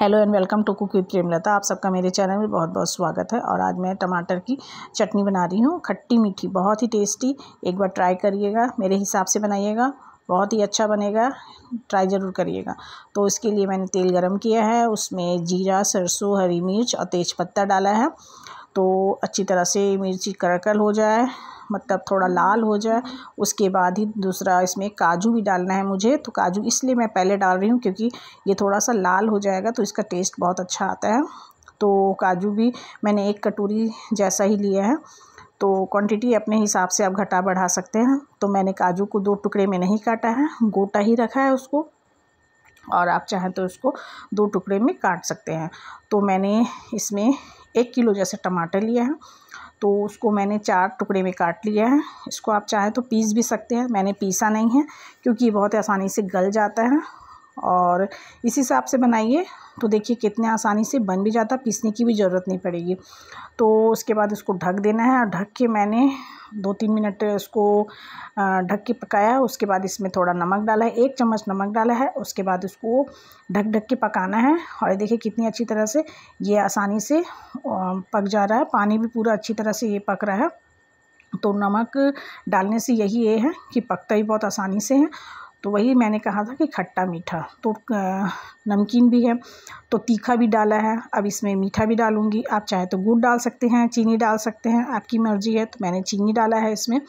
hello and welcome to cook with Premlata आप सबका मेरे चैनल में बहुत बहुत स्वागत है और आज मैं टमाटर की चटनी बना रही हूँ खट्टी मीठी बहुत ही टेस्टी एक बार ट्राई करिएगा मेरे हिसाब से बनाइएगा बहुत ही अच्छा बनेगा ट्राई ज़रूर करिएगा तो इसके लिए मैंने तेल गरम किया है उसमें जीरा सरसों हरी मिर्च और तेज़पत्ता डाला है तो अच्छी तरह से मिर्ची करकल हो जाए मतलब थोड़ा लाल हो जाए उसके बाद ही दूसरा इसमें काजू भी डालना है मुझे तो काजू इसलिए मैं पहले डाल रही हूँ क्योंकि ये थोड़ा सा लाल हो जाएगा तो इसका टेस्ट बहुत अच्छा आता है तो काजू भी मैंने एक कटोरी जैसा ही लिया है तो क्वांटिटी अपने हिसाब से आप घटा बढ़ा सकते हैं तो मैंने काजू को दो टुकड़े में नहीं काटा है गोटा ही रखा है उसको और आप चाहें तो उसको दो टुकड़े में काट सकते हैं तो मैंने इसमें एक किलो जैसे टमाटर लिए हैं तो उसको मैंने चार टुकड़े में काट लिया है इसको आप चाहें तो पीस भी सकते हैं मैंने पीसा नहीं है क्योंकि ये बहुत आसानी से गल जाता है और इस हिसाब से बनाइए तो देखिए कितने आसानी से बन भी जाता पीसने की भी ज़रूरत नहीं पड़ेगी तो उसके बाद उसको ढक देना है और ढक के मैंने दो तीन मिनट उसको ढक के पकाया उसके बाद इसमें थोड़ा नमक डाला है एक चम्मच नमक डाला है उसके बाद उसको ढक ढक के पकाना है और देखिए कितनी अच्छी तरह से ये आसानी से पक जा रहा है पानी भी पूरा अच्छी तरह से ये पक रहा है तो नमक डालने से यही ये है कि पकता ही बहुत आसानी से है तो वही मैंने कहा था कि खट्टा मीठा तो नमकीन भी है तो तीखा भी डाला है अब इसमें मीठा भी डालूँगी आप चाहे तो गुड़ डाल सकते हैं चीनी डाल सकते हैं आपकी मर्ज़ी है तो मैंने चीनी डाला है इसमें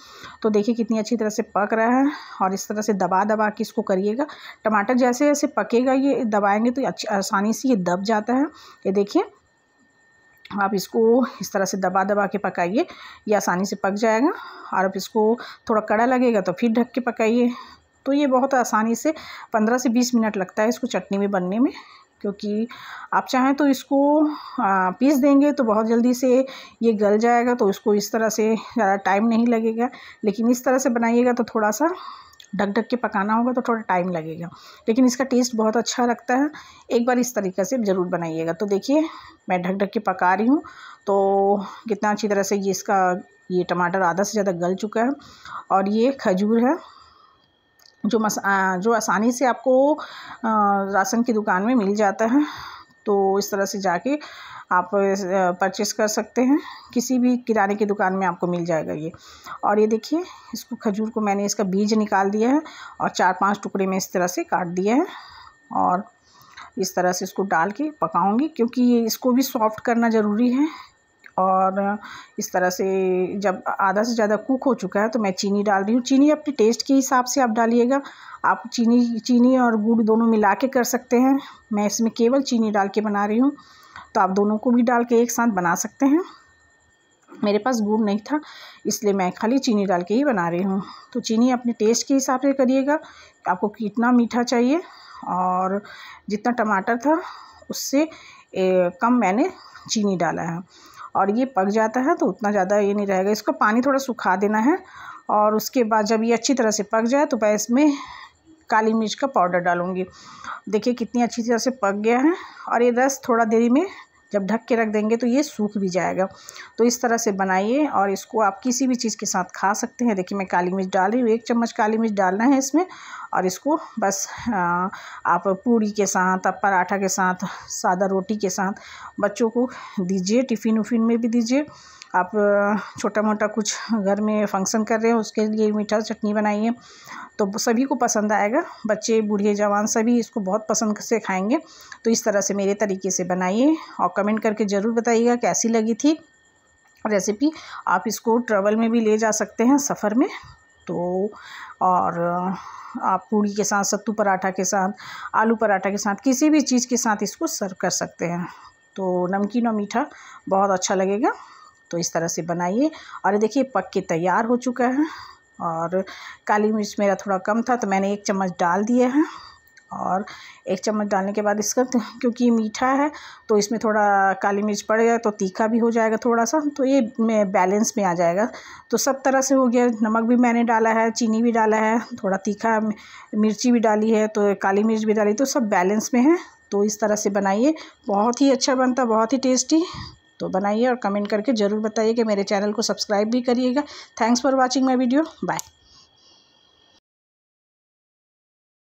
तो देखिए कितनी अच्छी तरह से पक रहा है और इस तरह से दबा दबा के इसको करिएगा टमाटर जैसे जैसे पकेगा ये दबाएँगे तो अच्छी आसानी से ये दब जाता है ये देखिए आप इसको इस तरह से दबा दबा के पकाइए ये आसानी से पक जाएगा और अब इसको थोड़ा कड़ा लगेगा तो फिर ढक के पकाइए तो ये बहुत आसानी से पंद्रह से बीस मिनट लगता है इसको चटनी में बनने में क्योंकि आप चाहें तो इसको पीस देंगे तो बहुत जल्दी से ये गल जाएगा तो इसको इस तरह से ज़्यादा टाइम नहीं लगेगा लेकिन इस तरह से बनाइएगा तो थोड़ा सा ढक ढक के पकाना होगा तो थोड़ा टाइम लगेगा लेकिन इसका टेस्ट बहुत अच्छा लगता है एक बार इस तरीके से ज़रूर बनाइएगा तो देखिए मैं ढक ढक के पका रही हूँ तो कितना अच्छी तरह से ये इसका ये टमाटर आधा से ज़्यादा गल चुका है और ये खजूर है जो मस जो आसानी से आपको राशन की दुकान में मिल जाता है तो इस तरह से जाके आप परचेस कर सकते हैं किसी भी किराने की दुकान में आपको मिल जाएगा ये और ये देखिए इसको खजूर को मैंने इसका बीज निकाल दिया है और चार पांच टुकड़े में इस तरह से काट दिया है और इस तरह से इसको डाल के पकाऊंगी क्योंकि ये इसको भी सॉफ्ट करना ज़रूरी है और इस तरह से जब आधा से ज़्यादा कुक हो चुका है तो मैं चीनी डाल रही हूँ चीनी अपने टेस्ट के हिसाब से आप डालिएगा आप चीनी चीनी और गुड़ दोनों मिला के कर सकते हैं मैं इसमें केवल चीनी डाल के बना रही हूँ तो आप दोनों को भी डाल के एक साथ बना सकते हैं मेरे पास गुड़ नहीं था इसलिए मैं खाली चीनी डाल के ही बना रही हूँ तो चीनी अपने टेस्ट के हिसाब से करिएगा आपको कितना मीठा चाहिए और जितना टमाटर था उससे कम मैंने चीनी डाला है और ये पक जाता है तो उतना ज़्यादा ये नहीं रहेगा इसको पानी थोड़ा सुखा देना है और उसके बाद जब ये अच्छी तरह से पक जाए तो मैं इसमें काली मिर्च का पाउडर डालूँगी देखिए कितनी अच्छी तरह से पक गया है और ये रस थोड़ा देरी में जब ढक के रख देंगे तो ये सूख भी जाएगा तो इस तरह से बनाइए और इसको आप किसी भी चीज़ के साथ खा सकते हैं देखिए मैं काली मिर्च डाल रही हूँ एक चम्मच काली मिर्च डालना है इसमें और इसको बस आप पूड़ी के साथ आप पराठा के साथ सादा रोटी के साथ बच्चों को दीजिए टिफ़िन उफिन में भी दीजिए आप छोटा मोटा कुछ घर में फंक्शन कर रहे हो उसके लिए मीठा चटनी बनाइए तो सभी को पसंद आएगा बच्चे बूढ़े जवान सभी इसको बहुत पसंद से खाएंगे तो इस तरह से मेरे तरीके से बनाइए और कमेंट करके ज़रूर बताइएगा कैसी लगी थी रेसिपी आप इसको ट्रेवल में भी ले जा सकते हैं सफ़र में तो और आप पूड़ी के साथ सत्तू पराठा के साथ आलू पराठा के साथ किसी भी चीज़ के साथ इसको सर्व कर सकते हैं तो नमकीन और मीठा बहुत अच्छा लगेगा तो इस तरह से बनाइए और देखिए पक के तैयार हो चुका है और काली मिर्च मेरा थोड़ा कम था तो मैंने एक चम्मच डाल दिया है और एक चम्मच डालने के बाद इसका क्योंकि मीठा है तो इसमें थोड़ा काली मिर्च पड़ गया तो तीखा भी हो जाएगा थोड़ा सा तो ये बैलेंस में आ जाएगा तो सब तरह से हो गया नमक भी मैंने डाला है चीनी भी डाला है थोड़ा तीखा मिर्ची भी डाली है तो काली मिर्च भी डाली तो सब बैलेंस में है तो इस तरह से बनाइए बहुत ही अच्छा बनता बहुत ही टेस्टी तो बनाइए और कमेंट करके ज़रूर बताइए कि मेरे चैनल को सब्सक्राइब भी करिएगा thanks for watching my video bye